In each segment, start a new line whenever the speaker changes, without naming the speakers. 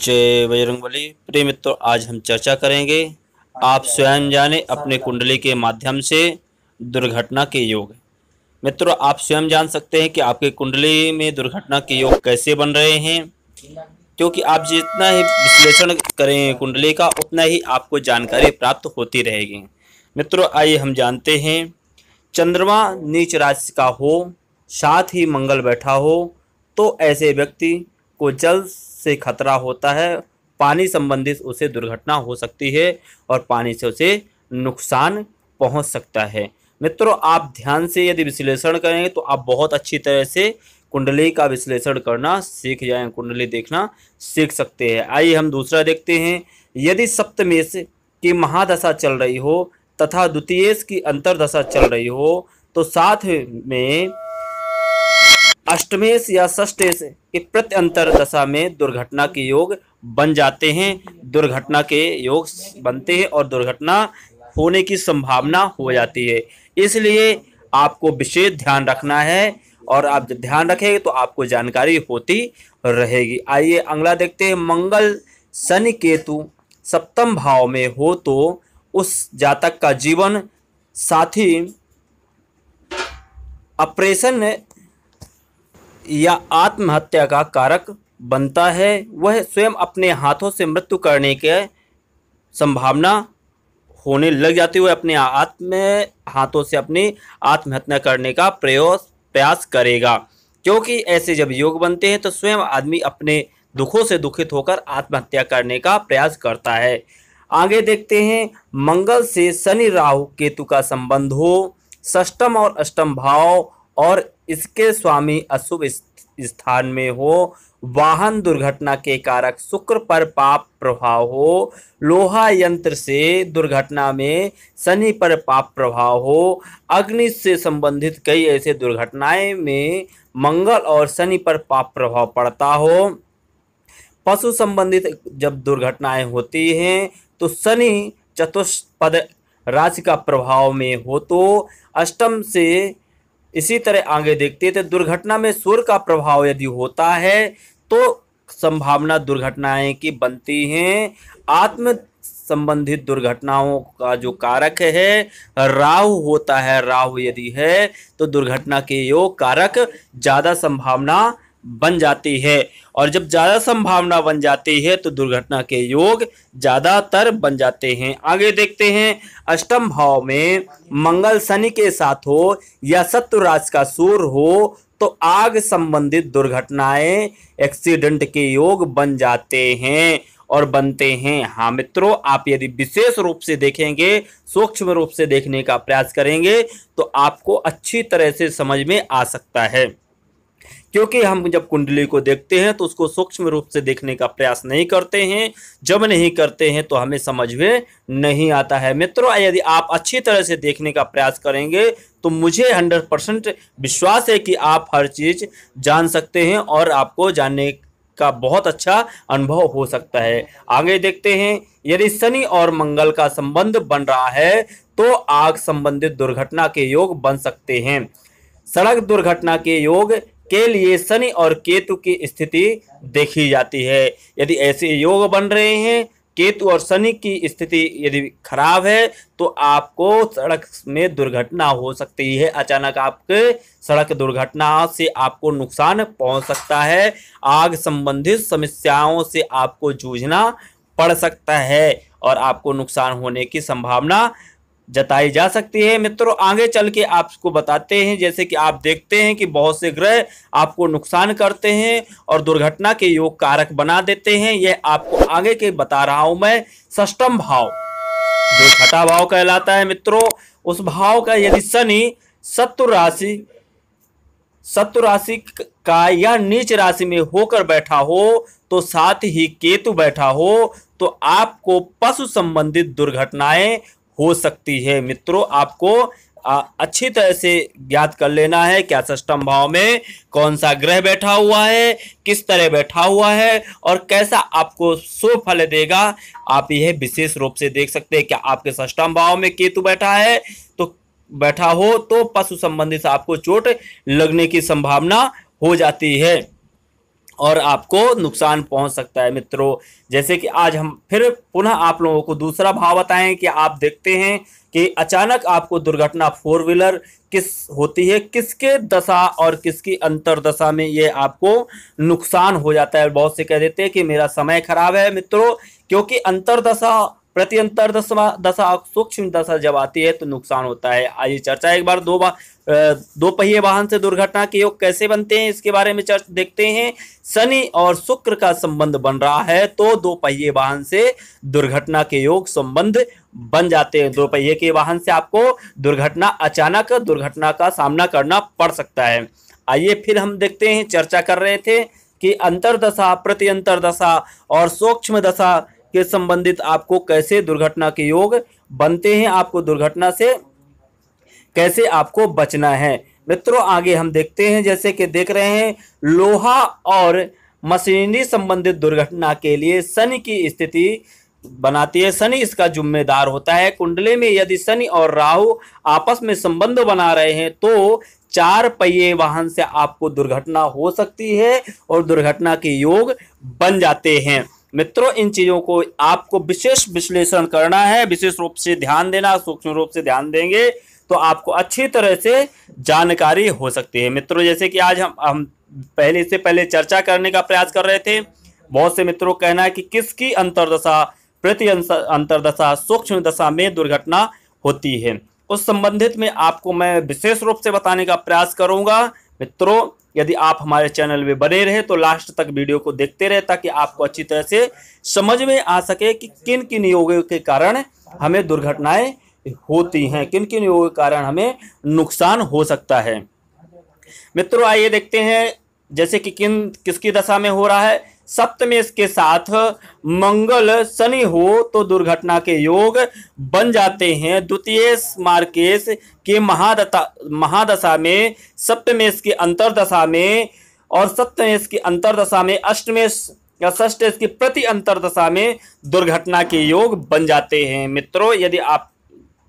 जय बजरंग बली प्रिय मित्रों आज हम चर्चा करेंगे आप स्वयं जाने अपने कुंडली के माध्यम से दुर्घटना के योग मित्रों आप स्वयं जान सकते हैं कि आपके कुंडली में दुर्घटना के योग कैसे बन रहे हैं क्योंकि आप जितना ही विश्लेषण करें कुंडली का उतना ही आपको जानकारी प्राप्त होती रहेगी मित्रों आइए हम जानते हैं चंद्रमा नीच राशि का हो साथ ही मंगल बैठा हो तो ऐसे व्यक्ति को जल्द से खतरा होता है पानी संबंधित उसे दुर्घटना हो सकती है और पानी से उसे नुकसान पहुंच सकता है मित्रों आप ध्यान से यदि विश्लेषण करेंगे तो आप बहुत अच्छी तरह से कुंडली का विश्लेषण करना सीख जाए कुंडली देखना सीख सकते हैं आइए हम दूसरा देखते हैं यदि सप्तमेश की महादशा चल रही हो तथा द्वितीय की अंतरदशा चल रही हो तो साथ में अष्टमेश या षष्टेश के प्रत्यंतर दशा में दुर्घटना के योग बन जाते हैं दुर्घटना के योग बनते हैं और दुर्घटना होने की संभावना हो जाती है इसलिए आपको विशेष ध्यान रखना है और आप जब ध्यान रखेंगे तो आपको जानकारी होती रहेगी आइए अगला देखते हैं मंगल शनि केतु सप्तम भाव में हो तो उस जातक का जीवन साथी ऑपरेशन या आत्महत्या का कारक बनता है वह स्वयं अपने हाथों से मृत्यु करने के संभावना होने लग जाती हुए अपने आत्म हाथों से अपनी आत्महत्या करने का प्रयास प्रयास करेगा क्योंकि ऐसे जब योग बनते हैं तो स्वयं आदमी अपने दुखों से दुखित होकर आत्महत्या करने का प्रयास करता है आगे देखते हैं मंगल से शनि राहु केतु का संबंध हो सष्टम और अष्टम भाव और इसके स्वामी अशुभ स्थान में हो वाहन दुर्घटना के कारक शुक्र पर पाप प्रभाव हो लोहा यंत्र से दुर्घटना में शनि पर पाप प्रभाव हो अग्नि से संबंधित कई ऐसे दुर्घटनाएं में मंगल और शनि पर पाप प्रभाव पड़ता हो पशु संबंधित जब दुर्घटनाएं होती हैं तो शनि चतुष्पद राशि का प्रभाव में हो तो अष्टम से इसी तरह आगे देखते थे तो दुर्घटना में सुर का प्रभाव यदि होता है तो संभावना दुर्घटनाएं की बनती हैं आत्म संबंधित दुर्घटनाओं का जो कारक है राहु होता है राहु यदि है तो दुर्घटना के योग कारक ज़्यादा संभावना बन जाती है और जब ज़्यादा संभावना बन जाती है तो दुर्घटना के योग ज़्यादातर बन जाते हैं आगे देखते हैं अष्टम भाव में मंगल शनि के साथ हो या सत्व राशि का सूर हो तो आग संबंधित दुर्घटनाएं एक्सीडेंट के योग बन जाते हैं और बनते हैं हाँ मित्रों आप यदि विशेष रूप से देखेंगे सूक्ष्म रूप से देखने का प्रयास करेंगे तो आपको अच्छी तरह से समझ में आ सकता है क्योंकि हम जब कुंडली को देखते हैं तो उसको सूक्ष्म रूप से देखने का प्रयास नहीं करते हैं जब नहीं करते हैं तो हमें समझ में नहीं आता है मित्रों यदि आप अच्छी तरह से देखने का प्रयास करेंगे तो मुझे हंड्रेड परसेंट विश्वास है कि आप हर चीज़ जान सकते हैं और आपको जानने का बहुत अच्छा अनुभव हो सकता है आगे देखते हैं यदि शनि और मंगल का संबंध बन रहा है तो आग संबंधित दुर्घटना के योग बन सकते हैं सड़क दुर्घटना के योग के लिए शनि और केतु की स्थिति देखी जाती है यदि ऐसे योग बन रहे हैं केतु और शनि की स्थिति यदि खराब है तो आपको सड़क में दुर्घटना हो सकती है अचानक आपके सड़क दुर्घटना से आपको नुकसान पहुंच सकता है आग संबंधित समस्याओं से आपको जूझना पड़ सकता है और आपको नुकसान होने की संभावना जताई जा सकती है मित्रों आगे चल के आपको बताते हैं जैसे कि आप देखते हैं कि बहुत से ग्रह आपको नुकसान करते हैं और दुर्घटना के योग कारक बना देते हैं यह आपको आगे के बता रहा हूं मैं सष्टम भाव जो छठा भाव कहलाता है मित्रों उस भाव का यदि शनि सत्व राशि सत्व राशि का या नीच राशि में होकर बैठा हो तो साथ ही केतु बैठा हो तो आपको पशु संबंधित दुर्घटनाएं हो सकती है मित्रों आपको आ, अच्छी तरह से ज्ञात कर लेना है क्या सष्टम भाव में कौन सा ग्रह बैठा हुआ है किस तरह बैठा हुआ है और कैसा आपको सो फल देगा आप यह विशेष रूप से देख सकते हैं क्या आपके सष्टम भाव में केतु बैठा है तो बैठा हो तो पशु संबंधी से आपको चोट लगने की संभावना हो जाती है और आपको नुकसान पहुंच सकता है मित्रों जैसे कि आज हम फिर पुनः आप लोगों को दूसरा भाव बताएं कि आप देखते हैं कि अचानक आपको दुर्घटना फोर व्हीलर किस होती है किसके दशा और किसकी अंतरदशा में ये आपको नुकसान हो जाता है बहुत से कह देते हैं कि मेरा समय खराब है मित्रों क्योंकि अंतरदशा प्रति अंतर दशा सूक्ष्म दशा जब आती है तो नुकसान होता है आज चर्चा एक बार दो बार दो पहिए वाहन से दुर्घटना के योग कैसे बनते हैं इसके बारे में चर्चा देखते हैं शनि और शुक्र का संबंध बन रहा है तो दो पहिए वाहन से दुर्घटना के योग संबंध बन जाते हैं दो पहिए के वाहन से आपको दुर्घटना अचानक दुर्घटना का सामना करना पड़ सकता है आइए फिर हम देखते हैं चर्चा कर रहे थे कि अंतरदशा प्रति दशा और सूक्ष्म दशा के संबंधित आपको कैसे दुर्घटना के योग बनते हैं आपको दुर्घटना से कैसे आपको बचना है मित्रों आगे हम देखते हैं जैसे कि देख रहे हैं लोहा और मशीनरी संबंधित दुर्घटना के लिए शनि की स्थिति बनाती है शनि इसका जिम्मेदार होता है कुंडली में यदि शनि और राहु आपस में संबंध बना रहे हैं तो चार पहिए वाहन से आपको दुर्घटना हो सकती है और दुर्घटना के योग बन जाते हैं मित्रों इन चीज़ों को आपको विशेष विश्लेषण करना है विशेष रूप से ध्यान देना सूक्ष्म रूप से ध्यान देंगे तो आपको अच्छी तरह से जानकारी हो सकती है मित्रों जैसे कि आज हम हम पहले से पहले चर्चा करने का प्रयास कर रहे थे बहुत से मित्रों कहना है कि किसकी अंतरदशा प्रति अंतरदशा सूक्ष्म दशा में दुर्घटना होती है उस संबंधित में आपको मैं विशेष रूप से बताने का प्रयास करूंगा मित्रों यदि आप हमारे चैनल में बने रहे तो लास्ट तक वीडियो को देखते रहे ताकि आपको अच्छी तरह से समझ में आ सके कि किन किन योगों के कारण हमें दुर्घटनाएं होती हैं किन किन योगों के कारण हमें नुकसान हो सकता है मित्रों आइए देखते हैं जैसे कि किन किसकी दशा में हो रहा है सप्तमेश के साथ मंगल शनि हो तो दुर्घटना के योग बन जाते हैं द्वितीय मार्केश के महादता महादशा में सप्तमेश के अंतरदशा में और सप्तमेश की अंतरदशा में अष्टमेश या षष्टेश की प्रति अंतरदशा में दुर्घटना के योग बन जाते हैं मित्रों यदि आप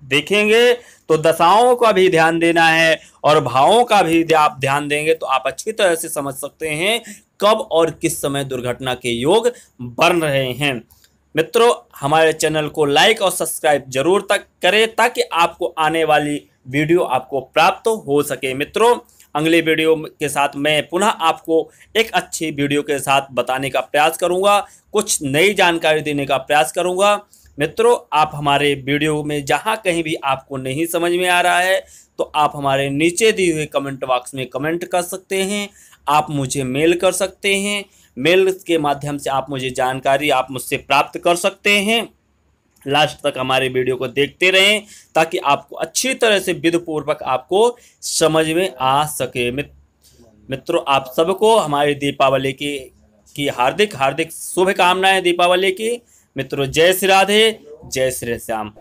देखेंगे तो दशाओं का भी ध्यान देना है और भावों का भी आप ध्यान देंगे तो आप अच्छी तरह से समझ सकते हैं कब और किस समय दुर्घटना के योग बन रहे हैं मित्रों हमारे चैनल को लाइक और सब्सक्राइब जरूर तक करें ताकि आपको आने वाली वीडियो आपको प्राप्त हो सके मित्रों अगले वीडियो के साथ मैं पुनः आपको एक अच्छी वीडियो के साथ बताने का प्रयास करूंगा कुछ नई जानकारी देने का प्रयास करूंगा मित्रों आप हमारे वीडियो में जहाँ कहीं भी आपको नहीं समझ में आ रहा है तो आप हमारे नीचे दिए हुए कमेंट बॉक्स में कमेंट कर सकते हैं आप मुझे मेल कर सकते हैं मेल के माध्यम से आप मुझे जानकारी आप मुझसे प्राप्त कर सकते हैं लास्ट तक हमारे वीडियो को देखते रहें ताकि आपको अच्छी तरह से विधपूर्वक आपको समझ में आ सके मित्रों आप सबको हमारी दीपावली की की हार्दिक हार्दिक शुभकामनाएं दीपावली की मित्रों जय श्री राधे जय श्री श्याम